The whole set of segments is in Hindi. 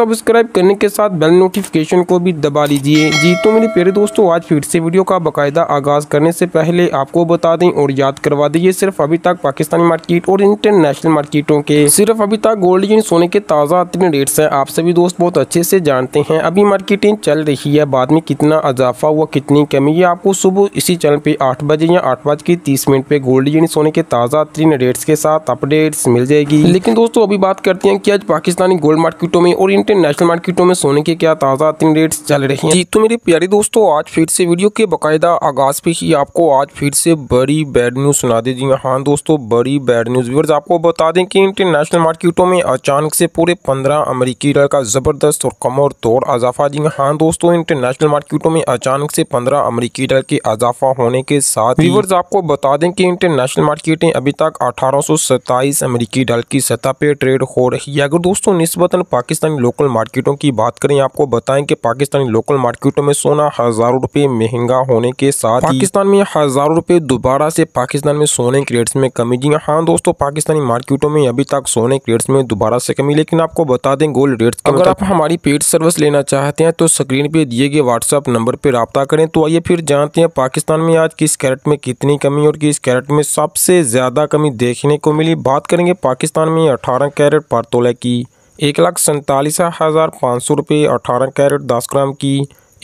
सब्सक्राइब करने के साथ बेल नोटिफिकेशन को भी दबा लीजिए जी तो मेरे प्यारे दोस्तों आज फिर से वीडियो का बाकायदा आगाज़ करने से पहले आपको बता दें और याद करवा दें सिर्फ अभी तक पाकिस्तानी मार्केट और इंटरनेशनल मार्केटों के सिर्फ अभी तक गोल्ड एंड सोने के ताज़ा अतने रेट्स हैं आप सभी दोस्त बहुत अच्छे से जानते हैं अभी मार्केटिंग चल रही है बाद में कितना इजाफा हुआ कितनी कमी है आपको सुबह इसी चैनल पर आठ बजे या आठ बज के तीस मिनट पर गोल्ड एंड सोने के ताज़ा अतरीन रेट्स के साथ अपडेट्स मिल जाएगी लेकिन दोस्तों अभी बात करते हैं कि आज पाकिस्तानी गोल्ड मार्केटों में और इंटरनेशनल मार्केटों में सोने के क्या ताज़ा तीन रेट्स चल रहे हैं जी तो मेरे प्यारे दोस्तों आज फिर से वीडियो के बाकायदा आगाज़ पे ही आपको आज फिर से बड़ी बैड न्यूज़ सुना दे जी हाँ दोस्तों बड़ी बैड न्यूज़ व्यवर्स आपको बता दें कि इंटरनेशनल मार्केटों में अचानक से पूरे पंद्रह अमरीकी डॉलर का ज़बरदस्त और कम और तोड़ अजाफा जी हाँ दोस्तों इंटरनेशनल मार्केटों में अचानक से पंद्रह अमरीकी डॉलर के अजाफा होने के साथ व्यूवर्स आपको बता दें कि इंटरनेशनल मार्केटें अभी तक अठारह अमरीकी डॉलर की सतह पर ट्रेड हो रही है अगर दोस्तों निस्बतन पाकिस्तानी लोग लोकल मार्केटों की बात करें आपको बताएं कि पाकिस्तानी लोकल मार्केटों में सोना हजारों रुपए महंगा होने के साथ पाकिस्तान में हजारों रुपए दोबारा से पाकिस्तान में सोने के रेट्स में कमी जी हाँ दोस्तों पाकिस्तानी मार्केटों में अभी तक सोने के रेट्स में दोबारा से कमी लेकिन आपको बता दें गोल्ड रेट्स अगर आप हमारी पेड सर्विस लेना चाहते हैं तो स्क्रीन पे दिए गए व्हाट्सअप नंबर पर रबता करें तो आइए फिर जानते हैं पाकिस्तान में आज किस कैरेट में कितनी कमी और किस कैरेट में सबसे ज्यादा कमी देखने को मिली बात करेंगे पाकिस्तान में अठारह कैरेट पर तोले की एक लाख सैंतालीस हज़ार पाँच सौ रुपये अठारह कैरेट दस ग्राम की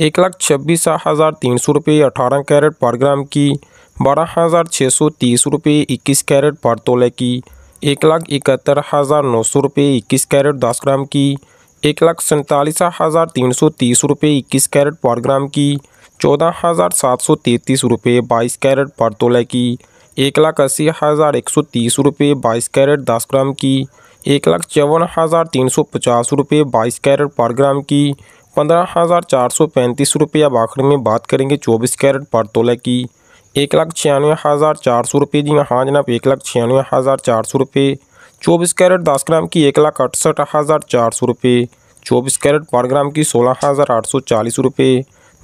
एक लाख छब्बीस हज़ार तीन सौ रुपये अठारह कैरेट पर ग्राम की बारह हज़ार छः सौ तीस रुपये इक्कीस कैरेट पर तोले की एक लाख इकहत्तर हज़ार नौ सौ रुपये इक्कीस कैरेट दस ग्राम की एक लाख सैंतालीस हज़ार तीन सौ तीस रुपये इक्कीस कैरेट पर ग्राम की चौदह हज़ार सात सौ तैंतीस रुपये बाईस कैरेट पर तोले की एक लाख अस्सी हज़ार एक सौ तीस रुपये बाईस कैरेट दस ग्राम की एक लाख चौवन हज़ार तीन सौ पचास रुपये बाईस कैरेट पर ग्राम की पंद्रह हज़ार चार सौ पैंतीस रुपये अब आखिर में बात करेंगे चौबीस कैरेट पर तोले की एक लाख छियानवे हज़ार चार सौ रुपये जी हाँ जनाब एक लाख छियानवे हज़ार चार सौ रुपये चौबीस कैरेट दस ग्राम की एक लाख अड़सठ हज़ार चार सौ रुपये चौबीस कैरेट पर ग्राम की सोलह हज़ार आठ सौ चालीस रुपये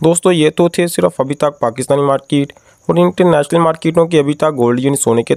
दोस्तों ये तो थे सिर्फ अभी तक पाकिस्तानी मार्केट और इंटरनेशनल मार्केटों की अभी तक गोल्ड यूनिट सोने के